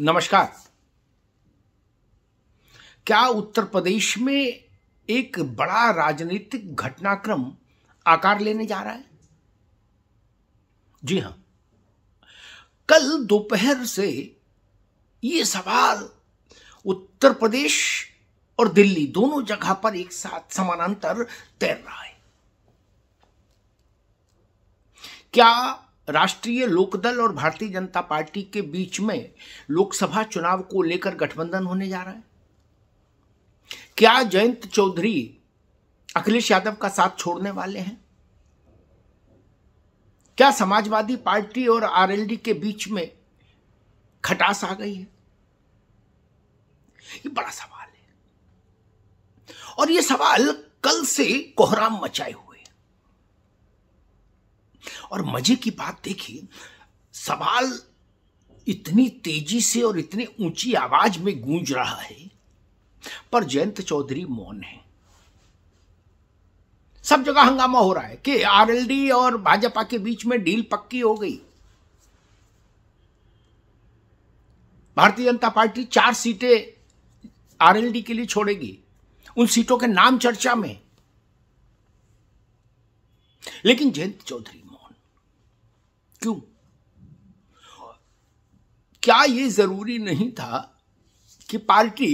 नमस्कार क्या उत्तर प्रदेश में एक बड़ा राजनीतिक घटनाक्रम आकार लेने जा रहा है जी हां कल दोपहर से ये सवाल उत्तर प्रदेश और दिल्ली दोनों जगह पर एक साथ समानांतर तैर रहा है क्या राष्ट्रीय लोकदल और भारतीय जनता पार्टी के बीच में लोकसभा चुनाव को लेकर गठबंधन होने जा रहा है क्या जयंत चौधरी अखिलेश यादव का साथ छोड़ने वाले हैं क्या समाजवादी पार्टी और आरएलडी के बीच में खटास आ गई है ये बड़ा सवाल है और ये सवाल कल से कोहराम मचाए हुए और मजे की बात देखिए सवाल इतनी तेजी से और इतनी ऊंची आवाज में गूंज रहा है पर जयंत चौधरी मौन है सब जगह हंगामा हो रहा है कि आरएलडी और भाजपा के बीच में डील पक्की हो गई भारतीय जनता पार्टी चार सीटें आरएलडी के लिए छोड़ेगी उन सीटों के नाम चर्चा में लेकिन जयंत चौधरी क्यों क्या ये जरूरी नहीं था कि पार्टी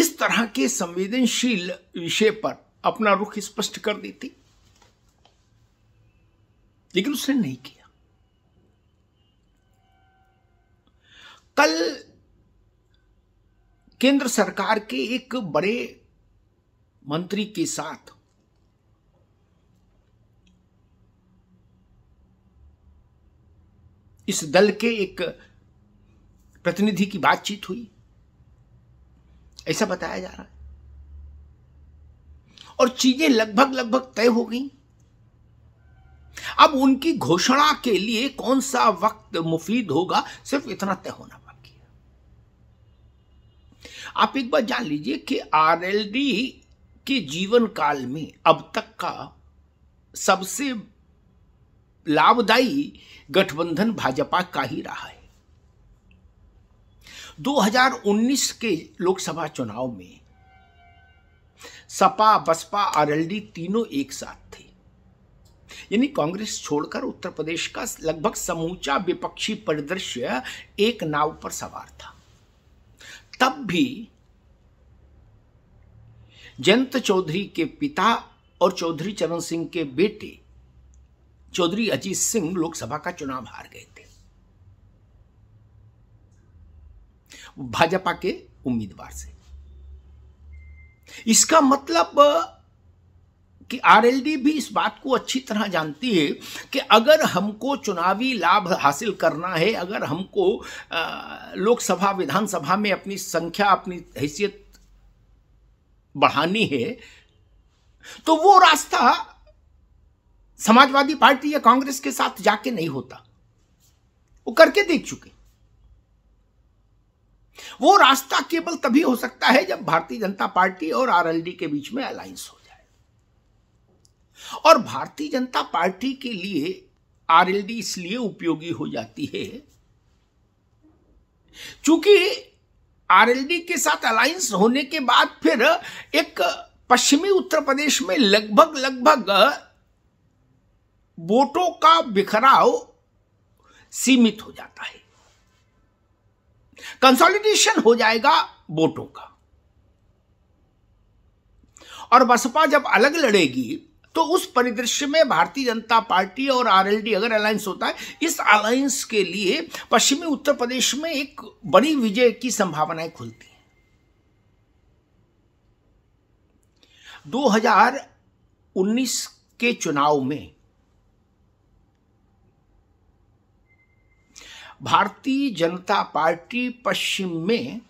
इस तरह के संवेदनशील विषय पर अपना रुख स्पष्ट कर देती लेकिन उसने नहीं किया कल केंद्र सरकार के एक बड़े मंत्री के साथ इस दल के एक प्रतिनिधि की बातचीत हुई ऐसा बताया जा रहा है और चीजें लगभग लगभग तय हो गई अब उनकी घोषणा के लिए कौन सा वक्त मुफीद होगा सिर्फ इतना तय होना बाकी है आप एक बार जान लीजिए कि आरएलडी के जीवन काल में अब तक का सबसे लाभदायी गठबंधन भाजपा का ही रहा है 2019 के लोकसभा चुनाव में सपा बसपा आरएलडी तीनों एक साथ थे यानी कांग्रेस छोड़कर उत्तर प्रदेश का लगभग समूचा विपक्षी परिदृश्य एक नाव पर सवार था तब भी जयंत चौधरी के पिता और चौधरी चरण सिंह के बेटे चौधरी अजीत सिंह लोकसभा का चुनाव हार गए थे भाजपा के उम्मीदवार से इसका मतलब कि आरएलडी भी इस बात को अच्छी तरह जानती है कि अगर हमको चुनावी लाभ हासिल करना है अगर हमको लोकसभा विधानसभा में अपनी संख्या अपनी हैसियत बढ़ानी है तो वो रास्ता समाजवादी पार्टी या कांग्रेस के साथ जाके नहीं होता वो करके देख चुके वो रास्ता केवल तभी हो सकता है जब भारतीय जनता पार्टी और आरएलडी के बीच में अलायंस हो जाए और भारतीय जनता पार्टी के लिए आरएलडी इसलिए उपयोगी हो जाती है चूंकि आरएलडी के साथ अलायंस होने के बाद फिर एक पश्चिमी उत्तर प्रदेश में लगभग लगभग वोटों का बिखराव सीमित हो जाता है कंसोलिडेशन हो जाएगा वोटों का और बसपा जब अलग लड़ेगी तो उस परिदृश्य में भारतीय जनता पार्टी और आरएलडी अगर अलायंस होता है इस अलायंस के लिए पश्चिमी उत्तर प्रदेश में एक बड़ी विजय की संभावनाएं खुलती हैं 2019 के चुनाव में भारतीय जनता पार्टी पश्चिम में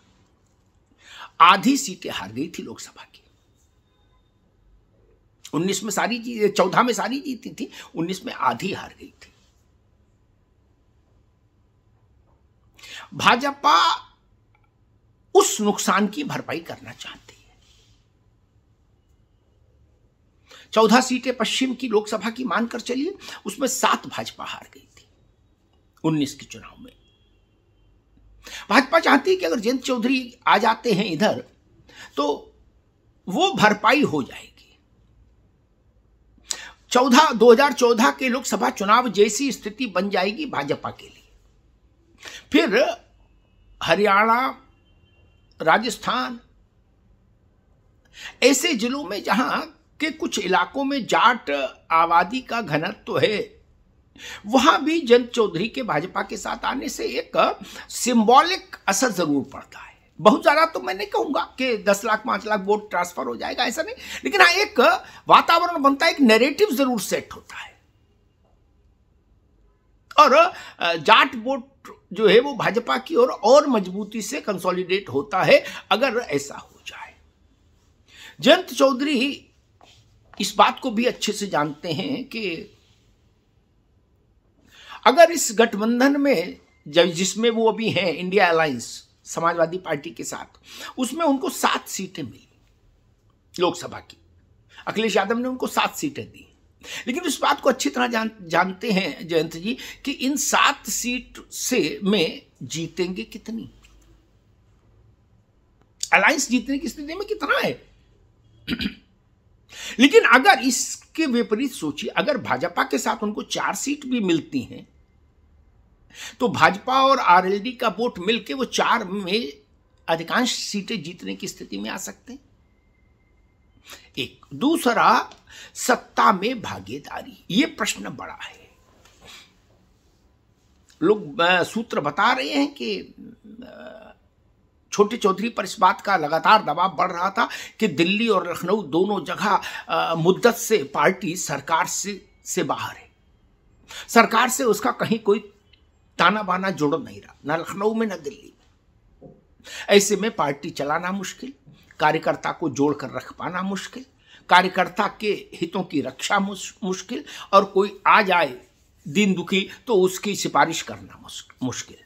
आधी सीटें हार गई थी लोकसभा की उन्नीस में सारी जीत चौदह में सारी जीती थी उन्नीस में आधी हार गई थी भाजपा उस नुकसान की भरपाई करना चाहती है चौदह सीटें पश्चिम की लोकसभा की मानकर चलिए उसमें सात भाजपा हार गई थी उन्नीस के चुनाव में भाजपा चाहती है कि अगर जयंत चौधरी आ जाते हैं इधर तो वो भरपाई हो जाएगी चौदह 2014 के लोकसभा चुनाव जैसी स्थिति बन जाएगी भाजपा के लिए फिर हरियाणा राजस्थान ऐसे जिलों में जहां के कुछ इलाकों में जाट आबादी का घनत्व तो है वहां भी जयंत चौधरी के भाजपा के साथ आने से एक सिंबॉलिक असर जरूर पड़ता है बहुत ज्यादा तो मैं नहीं कहूंगा कि दस लाख पांच लाख वोट ट्रांसफर हो जाएगा ऐसा नहीं लेकिन हाँ एक वातावरण बनता है एक नेरेटिव जरूर सेट होता है और जाट वोट जो है वो भाजपा की ओर और, और मजबूती से कंसोलिडेट होता है अगर ऐसा हो जाए जयंत चौधरी इस बात को भी अच्छे से जानते हैं कि अगर इस गठबंधन में जब जिसमें वो अभी हैं इंडिया अलायंस समाजवादी पार्टी के साथ उसमें उनको सात सीटें मिली लोकसभा की अखिलेश यादव ने उनको सात सीटें दी लेकिन उस बात को अच्छी तरह जान जानते हैं जयंत जी कि इन सात सीट से में जीतेंगे कितनी अलायंस जीतने की स्थिति में कितना है लेकिन अगर इसके विपरीत सोचिए अगर भाजपा के साथ उनको चार सीट भी मिलती हैं तो भाजपा और आरएलडी का वोट मिलकर वो चार में अधिकांश सीटें जीतने की स्थिति में आ सकते हैं एक दूसरा सत्ता में भागीदारी ये प्रश्न बड़ा है लोग सूत्र बता रहे हैं कि छोटे चौधरी पर इस बात का लगातार दबाव बढ़ रहा था कि दिल्ली और लखनऊ दोनों जगह मुद्दत से पार्टी सरकार से से बाहर है सरकार से उसका कहीं कोई ताना बाना जोड़ नहीं रहा ना लखनऊ में ना दिल्ली में ऐसे में पार्टी चलाना मुश्किल कार्यकर्ता को जोड़कर रख पाना मुश्किल कार्यकर्ता के हितों की रक्षा मुश्किल और कोई आ जाए दिन दुखी तो उसकी सिफारिश करना मुश्किल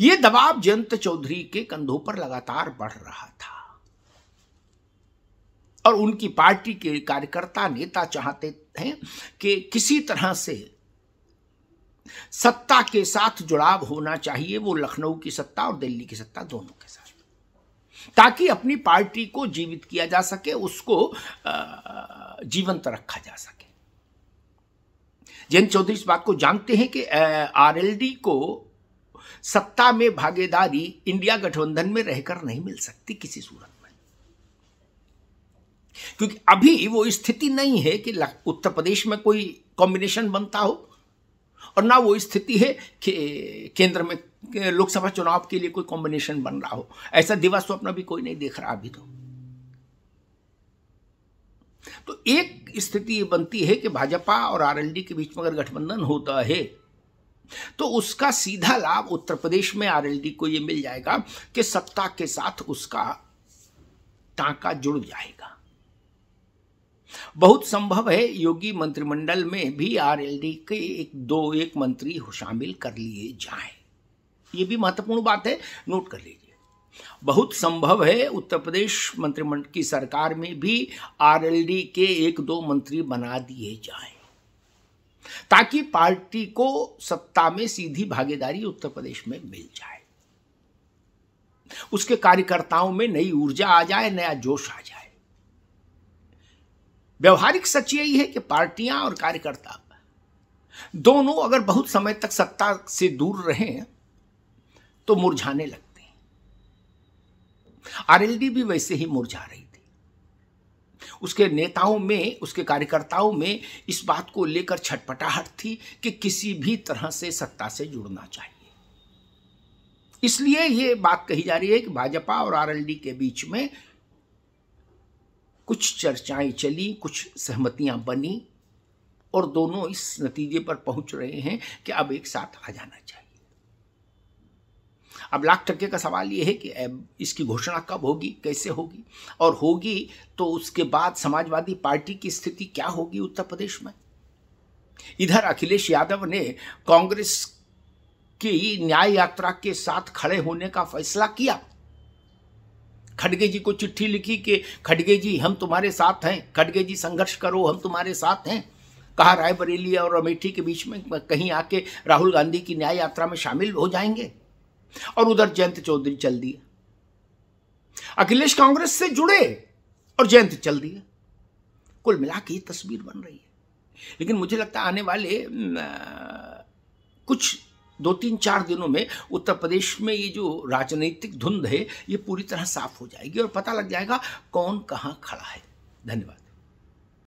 यह दबाव जयंत चौधरी के कंधों पर लगातार बढ़ रहा था और उनकी पार्टी के कार्यकर्ता नेता चाहते हैं कि किसी तरह से सत्ता के साथ जुड़ाव होना चाहिए वो लखनऊ की सत्ता और दिल्ली की सत्ता दोनों के साथ ताकि अपनी पार्टी को जीवित किया जा सके उसको जीवंत रखा जा सके जयंत चौधरी इस बात को जानते हैं कि आरएलडी को सत्ता में भागीदारी इंडिया गठबंधन में रहकर नहीं मिल सकती किसी सूरत में क्योंकि अभी वो स्थिति नहीं है कि उत्तर प्रदेश में कोई कॉम्बिनेशन बनता हो और ना वो स्थिति है कि केंद्र में लोकसभा चुनाव के लिए कोई कॉम्बिनेशन बन रहा हो ऐसा दिवा स्वप्न भी कोई नहीं देख रहा अभी तो तो एक स्थिति बनती है कि भाजपा और आरएलडी के बीच में अगर गठबंधन होता है तो उसका सीधा लाभ उत्तर प्रदेश में आरएलडी को यह मिल जाएगा कि सत्ता के साथ उसका टांका जुड़ जाएगा बहुत संभव है योगी मंत्रिमंडल में भी आरएलडी के एक दो एक मंत्री शामिल कर लिए जाए ये भी महत्वपूर्ण बात है नोट कर लीजिए बहुत संभव है उत्तर प्रदेश मंत्रिमंडल की सरकार में भी आरएलडी के एक दो मंत्री बना दिए जाए ताकि पार्टी को सत्ता में सीधी भागीदारी उत्तर प्रदेश में मिल जाए उसके कार्यकर्ताओं में नई ऊर्जा आ जाए नया जोश आ जाए व्यवहारिक सच यही है कि पार्टियां और कार्यकर्ता दोनों अगर बहुत समय तक सत्ता से दूर रहे तो मुरझाने लगते हैं आरएलडी भी वैसे ही मुरझा रही थी उसके नेताओं में उसके कार्यकर्ताओं में इस बात को लेकर छटपटाहट थी कि किसी भी तरह से सत्ता से जुड़ना चाहिए इसलिए ये बात कही जा रही है कि भाजपा और आरएलडी के बीच में कुछ चर्चाएं चली कुछ सहमतियां बनी और दोनों इस नतीजे पर पहुंच रहे हैं कि अब एक साथ आ जाना चाहिए अब लाख टक्के का सवाल यह है कि इसकी घोषणा कब होगी कैसे होगी और होगी तो उसके बाद समाजवादी पार्टी की स्थिति क्या होगी उत्तर प्रदेश में इधर अखिलेश यादव ने कांग्रेस की न्याय यात्रा के साथ खड़े होने का फैसला किया खड़गे जी को चिट्ठी लिखी कि खड़गे जी हम तुम्हारे साथ हैं खड़गे जी संघर्ष करो हम तुम्हारे साथ हैं कहा रायबरेली और अमेठी के बीच में कहीं आके राहुल गांधी की न्याय यात्रा में शामिल हो जाएंगे और उधर जयंत चौधरी चल दिए अखिलेश कांग्रेस से जुड़े और जयंत चल दिए कुल मिला के ये तस्वीर बन रही है लेकिन मुझे लगता है आने वाले कुछ दो तीन चार दिनों में उत्तर प्रदेश में ये जो राजनीतिक धुंध है ये पूरी तरह साफ हो जाएगी और पता लग जाएगा कौन कहाँ खड़ा है धन्यवाद